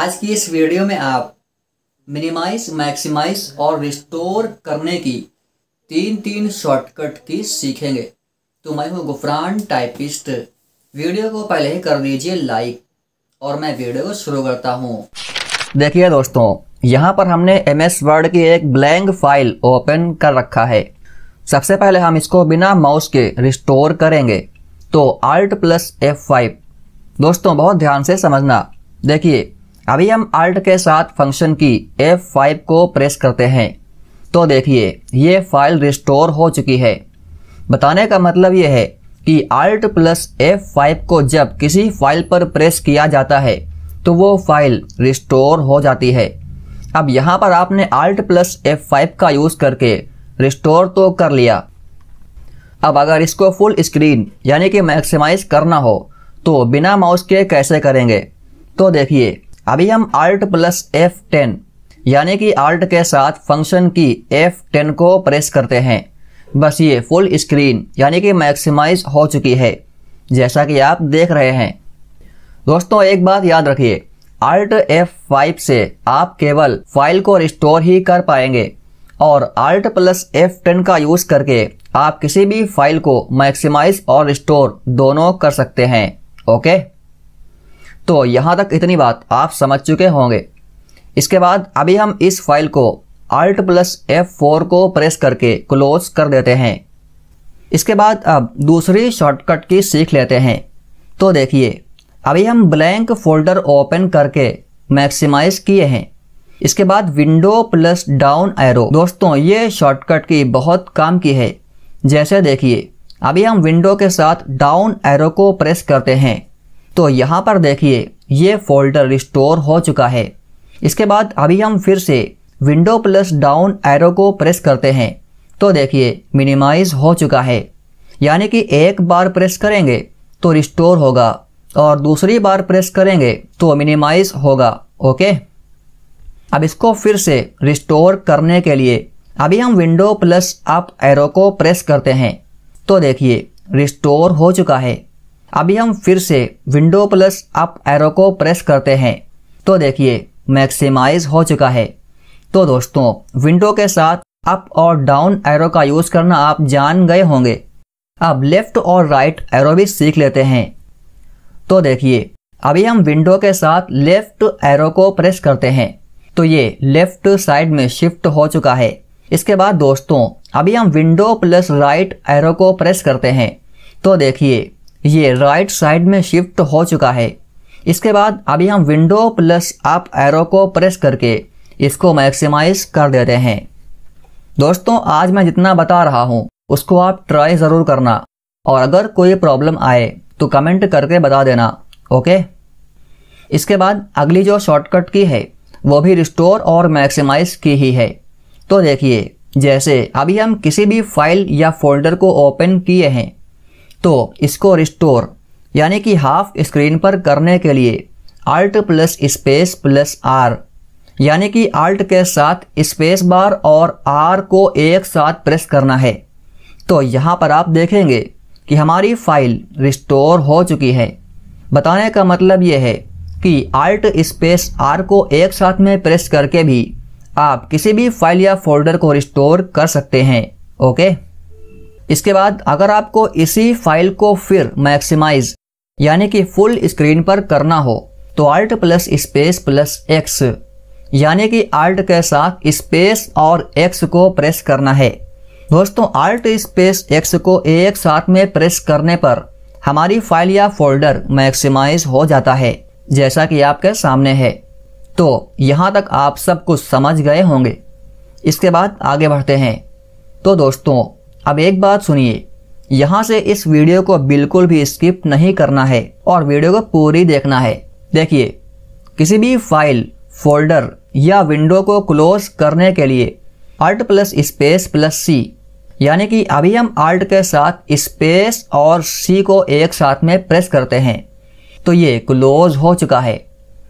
आज की इस वीडियो में आप मिनिमाइज मैक्सिमाइज और रिस्टोर करने की तीन तीन शॉर्टकट की सीखेंगे तो मैं हूँ गुफरान टाइपिस्ट वीडियो को पहले ही कर दीजिए लाइक और मैं वीडियो को शुरू करता हूँ देखिए दोस्तों यहाँ पर हमने एम एस वर्ड की एक ब्लैंक फाइल ओपन कर रखा है सबसे पहले हम इसको बिना माउस के रिस्टोर करेंगे तो आल्ट प्लस एफ फाइव दोस्तों बहुत ध्यान से समझना देखिए अभी हम आल्ट के साथ फंक्शन की F5 को प्रेस करते हैं तो देखिए ये फाइल रिस्टोर हो चुकी है बताने का मतलब यह है कि आल्ट प्लस F5 को जब किसी फाइल पर प्रेस किया जाता है तो वो फाइल रिस्टोर हो जाती है अब यहाँ पर आपने आल्ट प्लस F5 का यूज़ करके रिस्टोर तो कर लिया अब अगर इसको फुल स्क्रीन यानी कि मैक्सिमाइज करना हो तो बिना माउस के कैसे करेंगे तो देखिए अभी हम आल्ट प्लस एफ टेन यानी कि आल्ट के साथ फंक्शन की एफ टेन को प्रेस करते हैं बस ये फुल स्क्रीन यानी कि मैक्सिमाइज हो चुकी है जैसा कि आप देख रहे हैं दोस्तों एक बात याद रखिए आल्ट F5 से आप केवल फाइल को रिस्टोर ही कर पाएंगे और आल्ट प्लस एफ टेन का यूज़ करके आप किसी भी फाइल को मैक्सिमाइज और रिस्टोर दोनों कर सकते हैं ओके तो यहाँ तक इतनी बात आप समझ चुके होंगे इसके बाद अभी हम इस फाइल को Alt प्लस एफ को प्रेस करके क्लोज कर देते हैं इसके बाद अब दूसरी शॉर्टकट की सीख लेते हैं तो देखिए अभी हम ब्लैंक फोल्डर ओपन करके मैक्सिमाइज किए हैं इसके बाद विंडो प्लस डाउन एरो दोस्तों ये शॉर्टकट की बहुत काम की है जैसे देखिए अभी हम विंडो के साथ डाउन एरो को प्रेस करते हैं तो यहाँ पर देखिए ये फोल्डर रिस्टोर हो चुका है इसके बाद अभी हम फिर से विंडो प्लस डाउन एरो को प्रेस करते हैं तो देखिए मिनिमाइज हो चुका है यानी कि एक बार प्रेस करेंगे तो रिस्टोर होगा और दूसरी बार प्रेस करेंगे तो मिनिमाइज होगा ओके अब इसको फिर से रिस्टोर करने के लिए अभी हम विंडो प्लस अप एरो को प्रेस करते हैं तो देखिए रिस्टोर हो चुका है अभी हम फिर से विंडो प्लस अप एरो को प्रेस करते हैं तो देखिए मैक्सिमाइज हो चुका है तो दोस्तों विंडो के साथ अप और डाउन एरो का यूज़ करना आप जान गए होंगे अब लेफ्ट और राइट एरो भी सीख लेते हैं तो देखिए अभी हम विंडो के साथ लेफ्ट एरो को प्रेस करते हैं तो ये लेफ्ट साइड में शिफ्ट हो चुका है इसके बाद दोस्तों अभी हम विंडो प्लस राइट एरो को प्रेस करते हैं तो देखिए ये राइट साइड में शिफ्ट हो चुका है इसके बाद अभी हम विंडो प्लस अप एरो को प्रेस करके इसको मैक्सिमाइज कर देते हैं दोस्तों आज मैं जितना बता रहा हूँ उसको आप ट्राई ज़रूर करना और अगर कोई प्रॉब्लम आए तो कमेंट करके बता देना ओके इसके बाद अगली जो शॉर्टकट की है वो भी रिस्टोर और मैक्सिमाइज की ही है तो देखिए जैसे अभी हम किसी भी फाइल या फोल्डर को ओपन किए हैं तो इसको रिस्टोर यानी कि हाफ स्क्रीन पर करने के लिए alt plus space plus R यानी कि आल्ट के साथ स्पेस बार और आर को एक साथ प्रेस करना है तो यहाँ पर आप देखेंगे कि हमारी फाइल रिस्टोर हो चुकी है बताने का मतलब यह है कि आल्ट स्पेस आर को एक साथ में प्रेस करके भी आप किसी भी फाइल या फोल्डर को रिस्टोर कर सकते हैं ओके इसके बाद अगर आपको इसी फाइल को फिर मैक्सिमाइज यानी कि फुल स्क्रीन पर करना हो तो alt plus space plus X यानी कि आल्ट के साथ स्पेस और एक्स को प्रेस करना है दोस्तों आल्ट स्पेस एक्स को एक साथ में प्रेस करने पर हमारी फाइल या फोल्डर मैक्सिमाइज हो जाता है जैसा कि आपके सामने है तो यहाँ तक आप सब कुछ समझ गए होंगे इसके बाद आगे बढ़ते हैं तो दोस्तों अब एक बात सुनिए यहाँ से इस वीडियो को बिल्कुल भी स्किप नहीं करना है और वीडियो को पूरी देखना है देखिए किसी भी फाइल फोल्डर या विंडो को क्लोज करने के लिए alt plus space plus C यानी कि अभी हम अल्ट के साथ स्पेस और सी को एक साथ में प्रेस करते हैं तो ये क्लोज हो चुका है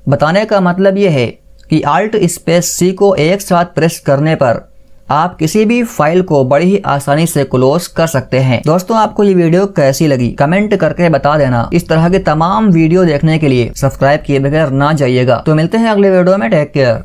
बताने का मतलब ये है कि अल्ट स्पेस सी को एक साथ प्रेस करने पर आप किसी भी फाइल को बड़ी ही आसानी से क्लोज कर सकते हैं दोस्तों आपको ये वीडियो कैसी लगी कमेंट करके बता देना इस तरह के तमाम वीडियो देखने के लिए सब्सक्राइब किए बगैर ना जाइएगा तो मिलते हैं अगले वीडियो में टेक केयर